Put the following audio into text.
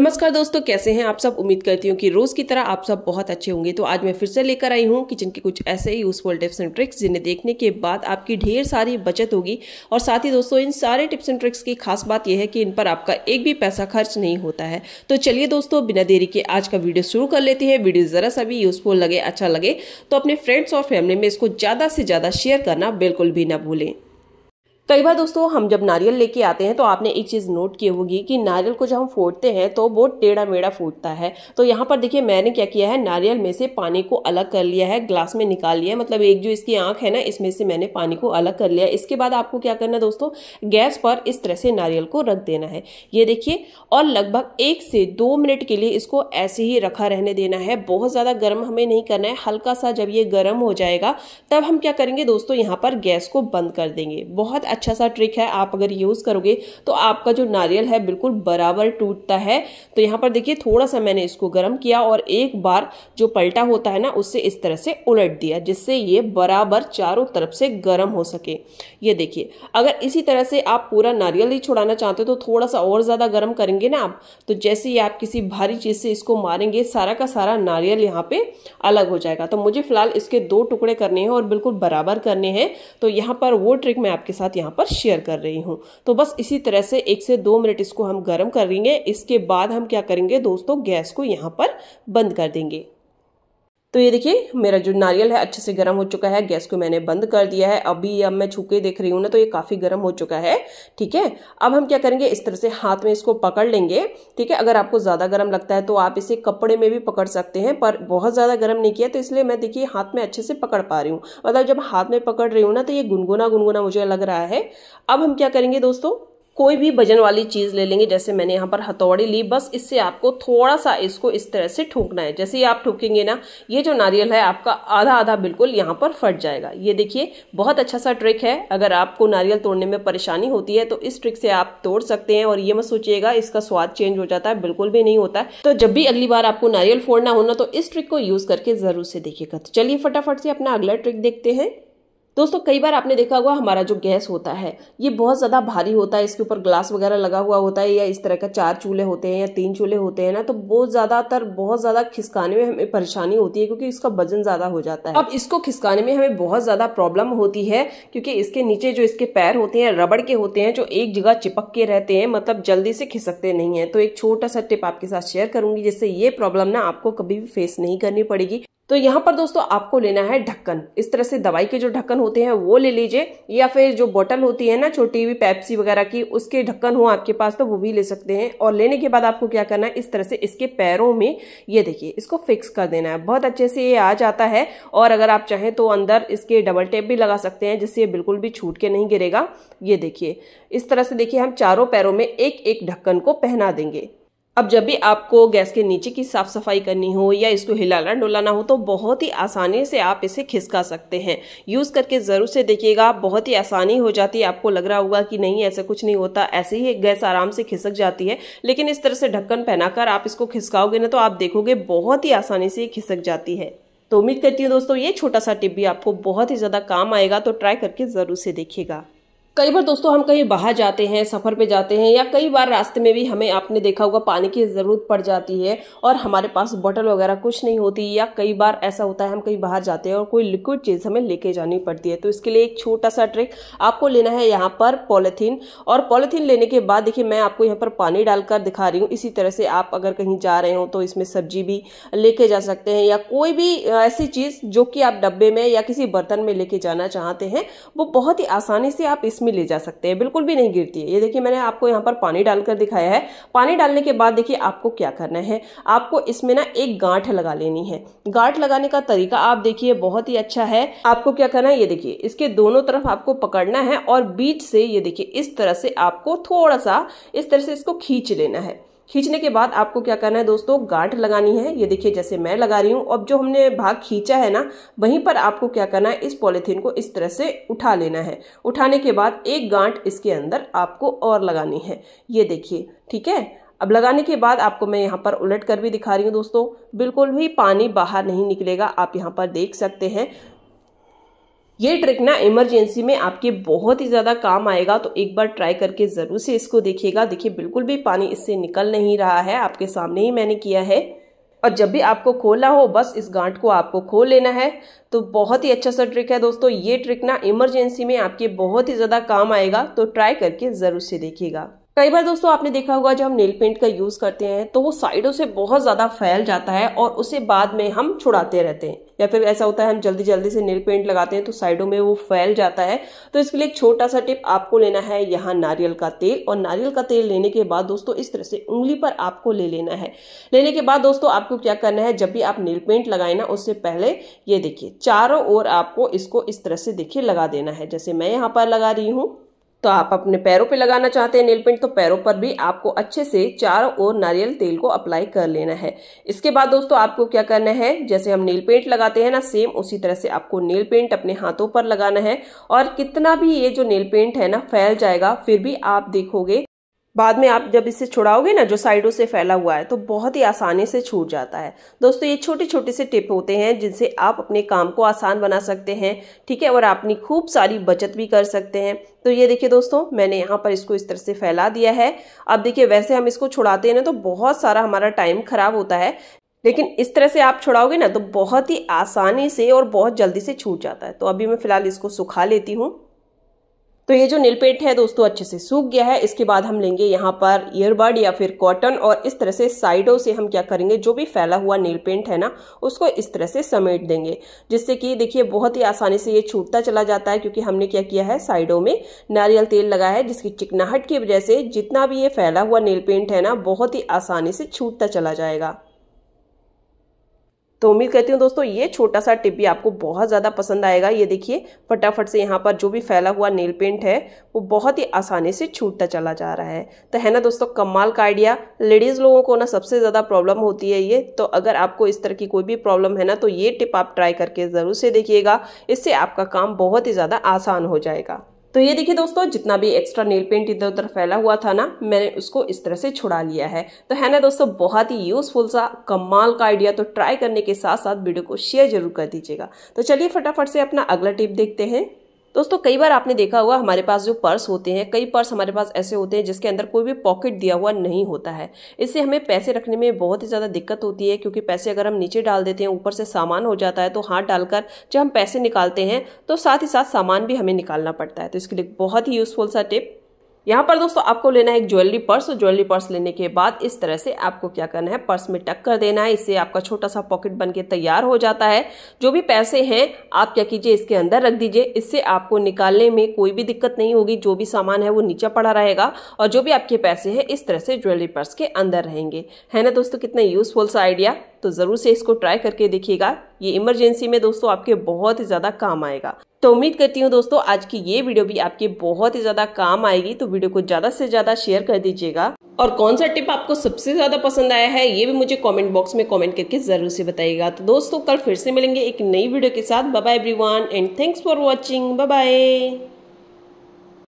नमस्कार दोस्तों कैसे हैं आप सब उम्मीद करती हूँ कि रोज़ की तरह आप सब बहुत अच्छे होंगे तो आज मैं फिर से लेकर आई हूँ किचन के कुछ ऐसे ही यूज़फुल टिप्स एंड ट्रिक्स जिन्हें देखने के बाद आपकी ढेर सारी बचत होगी और साथ ही दोस्तों इन सारे टिप्स एंड ट्रिक्स की खास बात यह है कि इन पर आपका एक भी पैसा खर्च नहीं होता है तो चलिए दोस्तों बिना देरी के आज का वीडियो शुरू कर लेती है वीडियो ज़रा सा भी यूज़फुल लगे अच्छा लगे तो अपने फ्रेंड्स और फैमिली में इसको ज़्यादा से ज़्यादा शेयर करना बिल्कुल भी ना भूलें कई बार दोस्तों हम जब नारियल लेके आते हैं तो आपने एक चीज़ नोट की होगी कि नारियल को जब हम फोड़ते हैं तो वो टेढ़ा मेढ़ा फूटता है तो यहाँ पर देखिए मैंने क्या किया है नारियल में से पानी को अलग कर लिया है ग्लास में निकाल लिया मतलब एक जो इसकी आंख है ना इसमें से मैंने पानी को अलग कर लिया इसके बाद आपको क्या करना दोस्तों गैस पर इस तरह से नारियल को रख देना है ये देखिए और लगभग एक से दो मिनट के लिए इसको ऐसे ही रखा रहने देना है बहुत ज़्यादा गर्म हमें नहीं करना है हल्का सा जब ये गर्म हो जाएगा तब हम क्या करेंगे दोस्तों यहाँ पर गैस को बंद कर देंगे बहुत अच्छा सा ट्रिक है आप अगर यूज़ करोगे तो आपका जो नारियल है बिल्कुल बराबर टूटता है तो यहाँ पर देखिए थोड़ा सा मैंने इसको गर्म किया और एक बार जो पलटा होता है ना उससे इस तरह से उलट दिया जिससे ये बराबर चारों तरफ से गर्म हो सके ये देखिए अगर इसी तरह से आप पूरा नारियल ही छुड़ाना चाहते हो तो थोड़ा सा और ज़्यादा गर्म करेंगे ना आप तो जैसे ही आप किसी भारी चीज़ से इसको मारेंगे सारा का सारा नारियल यहाँ पे अलग हो जाएगा तो मुझे फिलहाल इसके दो टुकड़े करने हैं और बिल्कुल बराबर करने हैं तो यहाँ पर वो ट्रिक मैं आपके साथ यहाँ यहाँ पर शेयर कर रही हूँ तो बस इसी तरह से एक से दो मिनट इसको हम गर्म करेंगे इसके बाद हम क्या करेंगे दोस्तों गैस को यहाँ पर बंद कर देंगे तो ये देखिए मेरा जो नारियल है अच्छे से गर्म हो चुका है गैस को मैंने बंद कर दिया है अभी अब मैं छूके देख रही हूँ ना तो ये काफ़ी गर्म हो चुका है ठीक है अब हम क्या करेंगे इस तरह से हाथ में इसको पकड़ लेंगे ठीक है अगर आपको ज़्यादा गर्म लगता है तो आप इसे कपड़े में भी पकड़ सकते हैं पर बहुत ज़्यादा गर्म नहीं किया तो इसलिए मैं देखिए हाथ में अच्छे से पकड़ पा रही हूँ मतलब जब हाथ में पकड़ रही हूँ ना तो ये गुनगुना गुनगुना मुझे लग रहा है अब हम क्या करेंगे दोस्तों कोई भी वजन वाली चीज़ ले लेंगे जैसे मैंने यहाँ पर हथौड़ी ली बस इससे आपको थोड़ा सा इसको इस तरह से ठूकना है जैसे ही आप ठूकेंगे ना ये जो नारियल है आपका आधा आधा बिल्कुल यहाँ पर फट जाएगा ये देखिए बहुत अच्छा सा ट्रिक है अगर आपको नारियल तोड़ने में परेशानी होती है तो इस ट्रिक से आप तोड़ सकते हैं और ये मत सोचिएगा इसका स्वाद चेंज हो जाता है बिल्कुल भी नहीं होता है तो जब भी अगली बार आपको नारियल फोड़ना होना तो इस ट्रिक को यूज़ करके ज़रूर से देखिएगा तो चलिए फटाफट से अपना अगला ट्रिक देखते हैं दोस्तों कई बार आपने देखा होगा हमारा जो गैस होता है ये बहुत ज़्यादा भारी होता है इसके ऊपर ग्लास वगैरह लगा हुआ होता है या इस तरह का चार चूल्हे होते हैं या तीन चूल्हे होते हैं ना तो बहुत ज़्यादातर बहुत ज़्यादा खिसकाने में हमें परेशानी होती है क्योंकि इसका वजन ज़्यादा हो जाता है अब इसको खिसकाने में हमें बहुत ज़्यादा प्रॉब्लम होती है क्योंकि इसके नीचे जो इसके पैर होते हैं रबड़ के होते हैं जो एक जगह चिपक के रहते हैं मतलब जल्दी से खिसकते नहीं है तो एक छोटा सा टिप आपके साथ शेयर करूंगी जिससे ये प्रॉब्लम ना आपको कभी भी फेस नहीं करनी पड़ेगी तो यहाँ पर दोस्तों आपको लेना है ढक्कन इस तरह से दवाई के जो ढक्कन होते हैं वो ले लीजिए या फिर जो बोतल होती है ना छोटी हुई पैप्सी वगैरह की उसके ढक्कन हो आपके पास तो वो भी ले सकते हैं और लेने के बाद आपको क्या करना है इस तरह से इसके पैरों में ये देखिए इसको फिक्स कर देना है बहुत अच्छे से ये आ जाता है और अगर आप चाहें तो अंदर इसके डबल टेप भी लगा सकते हैं जिससे ये बिल्कुल भी छूट के नहीं गिरेगा ये देखिए इस तरह से देखिए हम चारों पैरों में एक एक ढक्कन को पहना देंगे अब जब भी आपको गैस के नीचे की साफ़ सफाई करनी हो या इसको हिलाना डुलाना हो तो बहुत ही आसानी से आप इसे खिसका सकते हैं यूज़ करके ज़रूर से देखिएगा बहुत ही आसानी हो जाती है आपको लग रहा होगा कि नहीं ऐसा कुछ नहीं होता ऐसे ही गैस आराम से खिसक जाती है लेकिन इस तरह से ढक्कन पहनाकर आप इसको खिसकाओगे ना तो आप देखोगे बहुत ही आसानी से खिसक जाती है तो उम्मीद करती हूँ दोस्तों ये छोटा सा टिप भी आपको बहुत ही ज़्यादा काम आएगा तो ट्राई करके ज़रूर से देखिएगा कई बार दोस्तों हम कहीं बाहर जाते हैं सफ़र पे जाते हैं या कई बार रास्ते में भी हमें आपने देखा होगा पानी की ज़रूरत पड़ जाती है और हमारे पास बोतल वगैरह कुछ नहीं होती या कई बार ऐसा होता है हम कहीं बाहर जाते हैं और कोई लिक्विड चीज़ हमें लेके जानी पड़ती है तो इसके लिए एक छोटा सा ट्रिक आपको लेना है यहाँ पर पॉलीथीन और पॉलीथीन लेने के बाद देखिए मैं आपको यहाँ पर पानी डालकर दिखा रही हूँ इसी तरह से आप अगर कहीं जा रहे हो तो इसमें सब्जी भी लेके जा सकते हैं या कोई भी ऐसी चीज़ जो कि आप डब्बे में या किसी बर्तन में लेके जाना चाहते हैं वो बहुत ही आसानी से आप इसमें इसमें ले जा सकते हैं बिल्कुल भी नहीं गिरती है ये देखिए मैंने आपको यहाँ पर पानी डालकर दिखाया है पानी डालने के बाद देखिए आपको क्या करना है आपको इसमें ना एक गांठ लगा लेनी है गांठ लगाने का तरीका आप देखिए बहुत ही अच्छा है आपको क्या करना है ये देखिए इसके दोनों तरफ आपको पकड़ना है और बीच से ये देखिए इस तरह से आपको थोड़ा सा इस तरह से इसको खींच लेना है खींचने के बाद आपको क्या करना है दोस्तों गांठ लगानी है ये देखिए जैसे मैं लगा रही हूँ अब जो हमने भाग खींचा है ना वहीं पर आपको क्या करना है इस पॉलीथीन को इस तरह से उठा लेना है उठाने के बाद एक गांठ इसके अंदर आपको और लगानी है ये देखिए ठीक है अब लगाने के बाद आपको मैं यहाँ पर उलट कर भी दिखा रही हूँ दोस्तों बिल्कुल भी पानी बाहर नहीं निकलेगा आप यहाँ पर देख सकते हैं ये ट्रिक ना इमरजेंसी में आपके बहुत ही ज़्यादा काम आएगा तो एक बार ट्राई करके ज़रूर से इसको देखिएगा देखिए बिल्कुल भी पानी इससे निकल नहीं रहा है आपके सामने ही मैंने किया है और जब भी आपको खोलना हो बस इस गांठ को आपको खोल लेना है तो बहुत ही अच्छा सा ट्रिक है दोस्तों ये ट्रिक ना इमरजेंसी में आपके बहुत ही ज़्यादा काम आएगा तो ट्राई करके ज़रूर से देखिएगा कई बार दोस्तों आपने देखा होगा जब हम नेल पेंट का यूज़ करते हैं तो वो साइडों से बहुत ज़्यादा फैल जाता है और उसे बाद में हम छुड़ाते रहते हैं या फिर ऐसा होता है हम जल्दी जल्दी से नेल पेंट लगाते हैं तो साइडों में वो फैल जाता है तो इसके लिए एक छोटा सा टिप आपको लेना है यहाँ नारियल का तेल और नारियल का तेल लेने के बाद दोस्तों इस तरह से उंगली पर आपको ले लेना है लेने के बाद दोस्तों आपको क्या करना है जब भी आप नेल पेंट लगाए ना उससे पहले ये देखिए चारों ओर आपको इसको इस तरह से देखिए लगा देना है जैसे मैं यहाँ पर लगा रही हूँ तो आप अपने पैरों पे लगाना चाहते हैं नेल पेंट तो पैरों पर भी आपको अच्छे से चारों ओर नारियल तेल को अप्लाई कर लेना है इसके बाद दोस्तों आपको क्या करना है जैसे हम नेल पेंट लगाते हैं ना सेम उसी तरह से आपको नेल पेंट अपने हाथों पर लगाना है और कितना भी ये जो नेल पेंट है ना फैल जाएगा फिर भी आप देखोगे बाद में आप जब इसे छुड़ाओगे ना जो साइडों से फैला हुआ है तो बहुत ही आसानी से छूट जाता है दोस्तों ये छोटे छोटे से टिप होते हैं जिनसे आप अपने काम को आसान बना सकते हैं ठीक है और अपनी खूब सारी बचत भी कर सकते हैं तो ये देखिए दोस्तों मैंने यहाँ पर इसको इस तरह से फैला दिया है अब देखिए वैसे हम इसको छुड़ाते हैं ना तो बहुत सारा हमारा टाइम खराब होता है लेकिन इस तरह से आप छुड़ाओगे ना तो बहुत ही आसानी से और बहुत जल्दी से छूट जाता है तो अभी मैं फिलहाल इसको सुखा लेती हूँ तो ये जो पेंट है दोस्तों अच्छे से सूख गया है इसके बाद हम लेंगे यहाँ पर ईयरबड या फिर कॉटन और इस तरह से साइडों से हम क्या करेंगे जो भी फैला हुआ नीलपेंट है ना उसको इस तरह से समेट देंगे जिससे कि देखिए बहुत ही आसानी से ये छूटता चला जाता है क्योंकि हमने क्या किया है साइडों में नारियल तेल लगा है जिसकी चिकनाहट की वजह से जितना भी ये फैला हुआ पेंट है ना बहुत ही आसानी से छूटता चला जाएगा तो उम्मीद करती हूँ दोस्तों ये छोटा सा टिप भी आपको बहुत ज़्यादा पसंद आएगा ये देखिए फटाफट से यहाँ पर जो भी फैला हुआ नेल पेंट है वो बहुत ही आसानी से छूटता चला जा रहा है तो है ना दोस्तों कमाल का आइडिया लेडीज़ लोगों को ना सबसे ज़्यादा प्रॉब्लम होती है ये तो अगर आपको इस तरह की कोई भी प्रॉब्लम है ना तो ये टिप आप ट्राई करके ज़रूर से देखिएगा इससे आपका काम बहुत ही ज़्यादा आसान हो जाएगा तो ये देखिए दोस्तों जितना भी एक्स्ट्रा नेल पेंट इधर उधर फैला हुआ था ना मैंने उसको इस तरह से छुड़ा लिया है तो है ना दोस्तों बहुत ही यूजफुल सा कमाल का आइडिया तो ट्राई करने के साथ साथ वीडियो को शेयर जरूर कर दीजिएगा तो चलिए फटाफट से अपना अगला टिप देखते हैं दोस्तों कई बार आपने देखा होगा हमारे पास जो पर्स होते हैं कई पर्स हमारे पास ऐसे होते हैं जिसके अंदर कोई भी पॉकेट दिया हुआ नहीं होता है इससे हमें पैसे रखने में बहुत ही ज़्यादा दिक्कत होती है क्योंकि पैसे अगर हम नीचे डाल देते हैं ऊपर से सामान हो जाता है तो हाथ डालकर जब हम पैसे निकालते हैं तो साथ ही साथ सामान भी हमें निकालना पड़ता है तो इसके लिए बहुत ही यूज़फुल सा टिप यहाँ पर दोस्तों आपको लेना है एक ज्वेलरी पर्स तो ज्वेलरी पर्स लेने के बाद इस तरह से आपको क्या करना है पर्स में टक कर देना है इससे आपका छोटा सा पॉकेट बन के तैयार हो जाता है जो भी पैसे हैं आप क्या कीजिए इसके अंदर रख दीजिए इससे आपको निकालने में कोई भी दिक्कत नहीं होगी जो भी सामान है वो नीचा पड़ा रहेगा और जो भी आपके पैसे हैं इस तरह से ज्वेलरी पर्स के अंदर रहेंगे है ना दोस्तों कितना यूजफुल सा आइडिया तो ज़रूर से इसको ट्राई करके देखिएगा ये इमरजेंसी में दोस्तों आपके बहुत ही ज़्यादा काम आएगा तो उम्मीद करती हूँ दोस्तों आज की ये वीडियो भी आपके बहुत ही ज़्यादा काम आएगी तो वीडियो को ज़्यादा से ज़्यादा शेयर कर दीजिएगा और कौन सा टिप आपको सबसे ज़्यादा पसंद आया है ये भी मुझे कमेंट बॉक्स में कमेंट करके ज़रूर से बताइएगा तो दोस्तों कल फिर से मिलेंगे एक नई वीडियो के साथ bye everyone and thanks for watching bye